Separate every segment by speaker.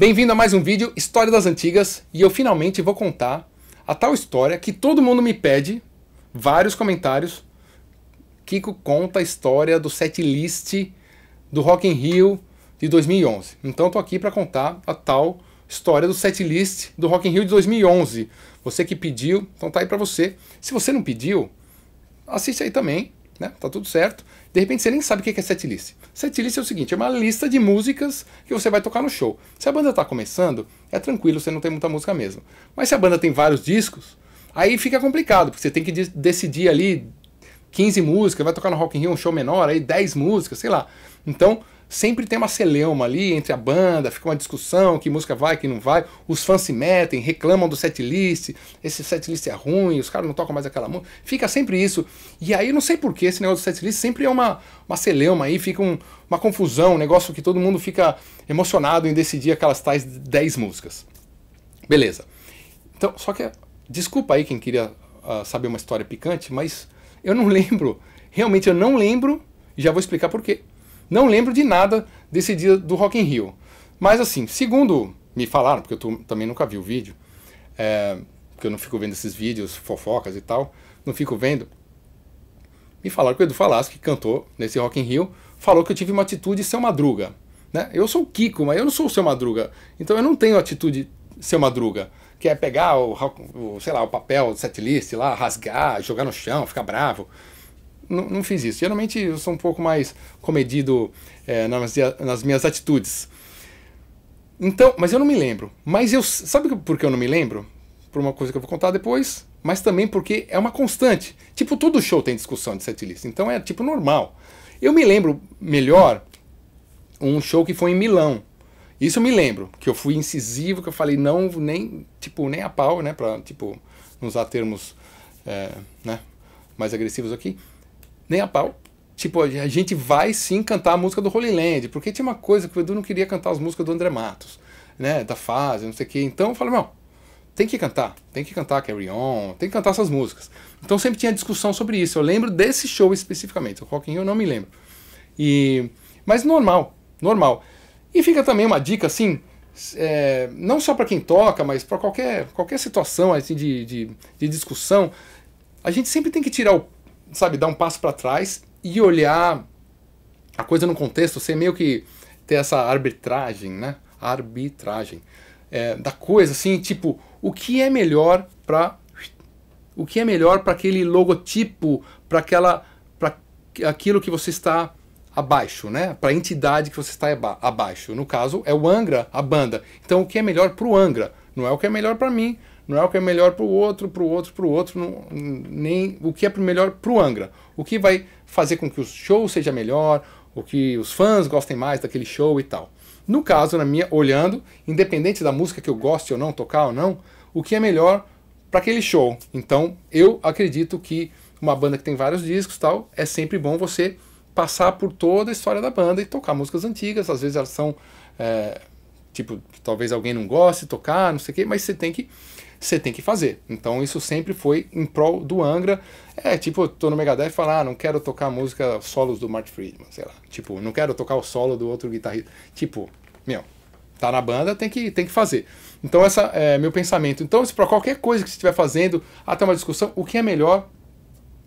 Speaker 1: Bem-vindo a mais um vídeo História das Antigas e eu finalmente vou contar a tal história que todo mundo me pede, vários comentários. Kiko conta a história do setlist do Rock in Rio de 2011. Então estou aqui para contar a tal história do setlist do Rock in Rio de 2011. Você que pediu, então tá aí para você. Se você não pediu, assiste aí também né? Tá tudo certo. De repente você nem sabe o que é setlist. Setlist é o seguinte, é uma lista de músicas que você vai tocar no show. Se a banda tá começando, é tranquilo, você não tem muita música mesmo. Mas se a banda tem vários discos, aí fica complicado, porque você tem que de decidir ali 15 músicas, vai tocar no Rock in Rio um show menor, aí 10 músicas, sei lá. Então, sempre tem uma celeuma ali entre a banda, fica uma discussão, que música vai, que não vai, os fãs se metem, reclamam do setlist, esse setlist é ruim, os caras não tocam mais aquela música, fica sempre isso. E aí não sei porquê, esse negócio do setlist sempre é uma, uma celeuma aí, fica um, uma confusão, um negócio que todo mundo fica emocionado em decidir aquelas tais 10 músicas. Beleza. Então, só que, desculpa aí quem queria uh, saber uma história picante, mas eu não lembro, realmente eu não lembro, e já vou explicar por quê não lembro de nada desse dia do Rock in Rio. Mas assim, segundo me falaram, porque eu tô, também nunca vi o vídeo, é, porque eu não fico vendo esses vídeos, fofocas e tal, não fico vendo. Me falaram que o Edu Falasco que cantou nesse Rock in Rio, falou que eu tive uma atitude seu madruga. Né? Eu sou o Kiko, mas eu não sou o seu madruga. Então eu não tenho atitude seu madruga. Que é pegar o, o sei lá, o papel, o setlist lá, rasgar, jogar no chão, ficar bravo não, não fiz isso. Geralmente eu sou um pouco mais comedido é, nas, nas minhas atitudes. Então, mas eu não me lembro. Mas eu. Sabe por que eu não me lembro? Por uma coisa que eu vou contar depois, mas também porque é uma constante. Tipo, todo show tem discussão de setlist, então é tipo normal. Eu me lembro melhor um show que foi em Milão. Isso eu me lembro, que eu fui incisivo, que eu falei não, nem, tipo, nem a pau, né, para tipo, não usar termos, é, né, mais agressivos aqui nem a pau. Tipo, a gente vai sim cantar a música do Holy Land, porque tinha uma coisa que o Edu não queria cantar as músicas do André Matos, né? Da fase, não sei o quê. Então eu falei, não, tem que cantar, tem que cantar Carry On, tem que cantar essas músicas. Então sempre tinha discussão sobre isso. Eu lembro desse show especificamente, o Rock in Rio eu não me lembro. E, mas normal, normal. E fica também uma dica assim, é, não só para quem toca, mas para qualquer, qualquer situação assim de, de, de discussão, a gente sempre tem que tirar o sabe, dar um passo para trás e olhar a coisa no contexto, sem meio que ter essa arbitragem, né? Arbitragem é, da coisa, assim, tipo, o que é melhor para o que é melhor para aquele logotipo, para aquela para aquilo que você está abaixo, né? Para a entidade que você está abaixo. No caso, é o Angra, a banda. Então, o que é melhor para o Angra? Não é o que é melhor para mim, não é o que é melhor para o outro, para o outro, para o outro, não, nem o que é melhor para o Angra. O que vai fazer com que o show seja melhor, o que os fãs gostem mais daquele show e tal. No caso, na minha, olhando, independente da música que eu goste ou não, tocar ou não, o que é melhor para aquele show. Então, eu acredito que uma banda que tem vários discos tal, é sempre bom você passar por toda a história da banda e tocar músicas antigas. Às vezes elas são, é, tipo, talvez alguém não goste de tocar, não sei o quê, mas você tem que você tem que fazer. Então isso sempre foi em prol do Angra. É tipo, eu tô no Megadeth e falar, ah, não quero tocar a música solos do Martin Friedman, sei lá. Tipo, não quero tocar o solo do outro guitarrista. Tipo, meu, tá na banda, tem que, tem que fazer. Então essa é meu pensamento. Então, para qualquer coisa que você estiver fazendo, até ah, uma discussão, o que é melhor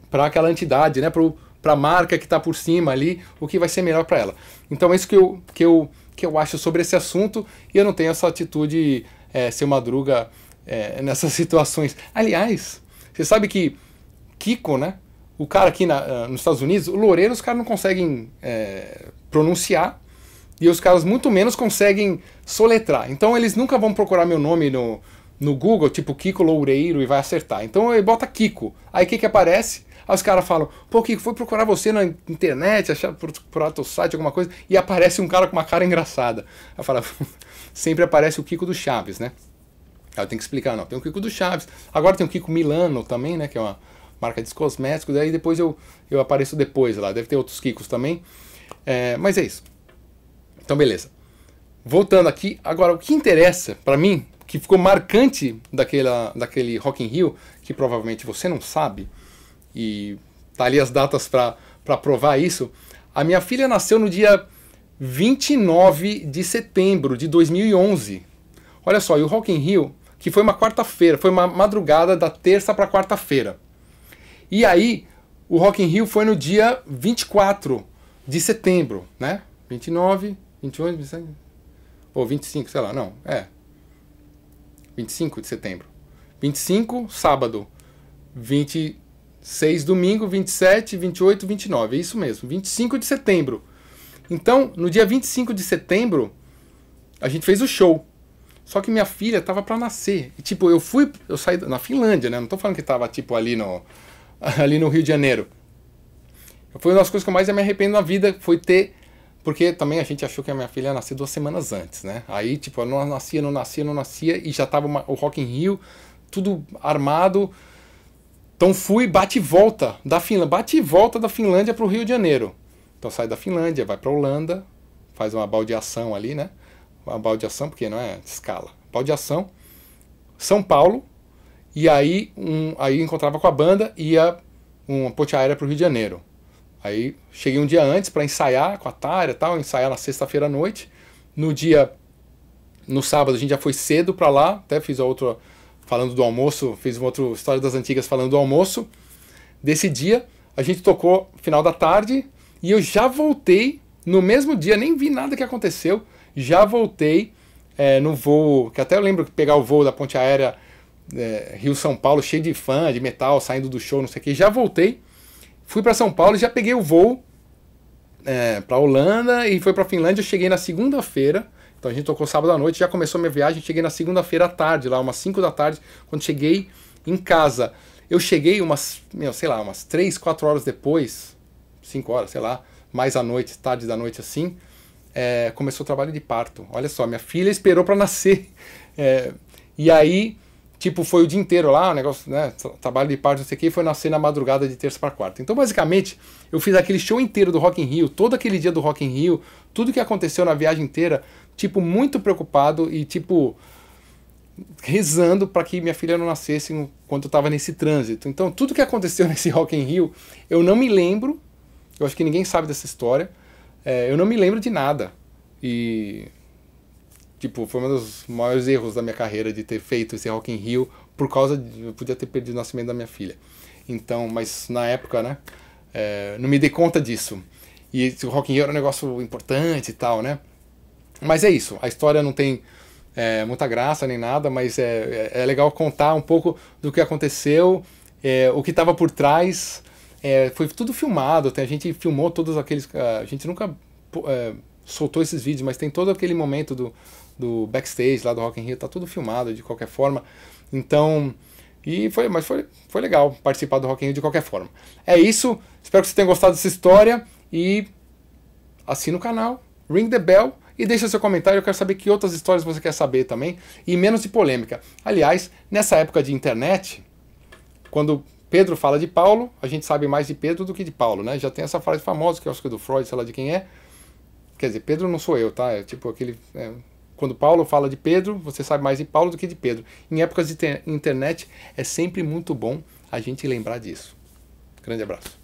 Speaker 1: para aquela entidade, né, pro para a marca que está por cima ali, o que vai ser melhor para ela. Então é isso que eu, que, eu, que eu acho sobre esse assunto e eu não tenho essa atitude é, ser madruga é, nessas situações. Aliás, você sabe que Kiko, né? O cara aqui na, ah, nos Estados Unidos, o Loureiro, os caras não conseguem é, pronunciar e os caras muito menos conseguem soletrar. Então eles nunca vão procurar meu nome no, no Google, tipo Kiko Loureiro, e vai acertar. Então ele bota Kiko. Aí o que, que aparece? Aí os caras falam, pô, Kiko, foi procurar você na internet, achar por, por outro site, alguma coisa, e aparece um cara com uma cara engraçada. Aí fala, sempre aparece o Kiko do Chaves, né? Ela tem que explicar, não, tem o Kiko do Chaves, agora tem o Kiko Milano também, né, que é uma marca de cosméticos, aí depois eu, eu apareço depois lá, deve ter outros Kikos também, é, mas é isso. Então beleza. Voltando aqui, agora o que interessa para mim, que ficou marcante daquela, daquele Rock in Rio, que provavelmente você não sabe, e tá ali as datas para provar isso, a minha filha nasceu no dia 29 de setembro de 2011. Olha só, e o Rock in Rio que foi uma quarta-feira, foi uma madrugada da terça para quarta-feira. E aí, o Rock in Rio foi no dia 24 de setembro, né? 29, 28, 27, ou 25, sei lá, não, é. 25 de setembro. 25, sábado. 26, domingo, 27, 28, 29. É isso mesmo, 25 de setembro. Então, no dia 25 de setembro, a gente fez o show. Só que minha filha tava para nascer. E, tipo, eu fui, eu saí na Finlândia, né? Não tô falando que tava tipo ali no ali no Rio de Janeiro. Foi uma das coisas que eu mais me arrependo na vida foi ter porque também a gente achou que a minha filha ia nascer duas semanas antes, né? Aí, tipo, eu não nascia, não nascia, não nascia e já tava uma, o Rock in Rio, tudo armado. Então fui, bate e volta da Finlândia, bate e volta da Finlândia pro Rio de Janeiro. Então sai da Finlândia, vai pra Holanda, faz uma baldeação ali, né? a baldeação, porque não é escala, baldeação, São Paulo, e aí, um, aí encontrava com a banda e ia uma ponte aérea para o Rio de Janeiro. Aí cheguei um dia antes para ensaiar com a Tária e tal, ensaiar na sexta-feira à noite. No dia, no sábado, a gente já foi cedo para lá, até fiz outra, falando do almoço, fiz uma outra história das antigas falando do almoço. Desse dia, a gente tocou final da tarde e eu já voltei no mesmo dia, nem vi nada que aconteceu. Já voltei é, no voo, que até eu lembro que pegar o voo da ponte aérea é, Rio-São Paulo, cheio de fã, de metal, saindo do show, não sei o que. Já voltei, fui para São Paulo, e já peguei o voo é, para Holanda e foi para Finlândia. Cheguei na segunda-feira, então a gente tocou sábado à noite, já começou minha viagem. Cheguei na segunda-feira à tarde, lá umas 5 da tarde, quando cheguei em casa. Eu cheguei umas, meu, sei lá, umas 3, 4 horas depois, 5 horas, sei lá, mais à noite, tarde da noite assim é, começou o trabalho de parto. Olha só, minha filha esperou para nascer. É, e aí, tipo, foi o dia inteiro lá, o negócio, né? Trabalho de parto, não sei o que, foi nascer na madrugada de terça para quarta. Então, basicamente, eu fiz aquele show inteiro do Rock in Rio, todo aquele dia do Rock in Rio, tudo que aconteceu na viagem inteira, tipo, muito preocupado e, tipo, rezando para que minha filha não nascesse enquanto eu estava nesse trânsito. Então, tudo que aconteceu nesse Rock in Rio, eu não me lembro, eu acho que ninguém sabe dessa história, é, eu não me lembro de nada. E. Tipo, foi um dos maiores erros da minha carreira de ter feito esse Rock in Rio por causa de. Eu podia ter perdido o nascimento da minha filha. Então, mas na época, né? É, não me dei conta disso. E o Rock in Rio era um negócio importante e tal, né? Mas é isso. A história não tem é, muita graça nem nada, mas é, é, é legal contar um pouco do que aconteceu, é, o que estava por trás é, foi tudo filmado, a gente filmou todos aqueles. Ah, a gente nunca é, soltou esses vídeos, mas tem todo aquele momento do, do backstage lá do Rock in Rio, tá tudo filmado de qualquer forma. Então, e foi, mas foi, foi legal participar do Rock in Rio de qualquer forma. É isso, espero que vocês tenham gostado dessa história e assina o canal, ring the bell e deixa seu comentário, eu quero saber que outras histórias você quer saber também e menos de polêmica. Aliás, nessa época de internet, quando Pedro fala de Paulo, a gente sabe mais de Pedro do que de Paulo, né? Já tem essa frase famosa que eu acho que é do Freud, sei lá de quem é. Quer dizer, Pedro não sou eu, tá? É tipo aquele. É, quando Paulo fala de Pedro, você sabe mais de Paulo do que de Pedro. Em épocas de internet, é sempre muito bom a gente lembrar disso. Grande abraço.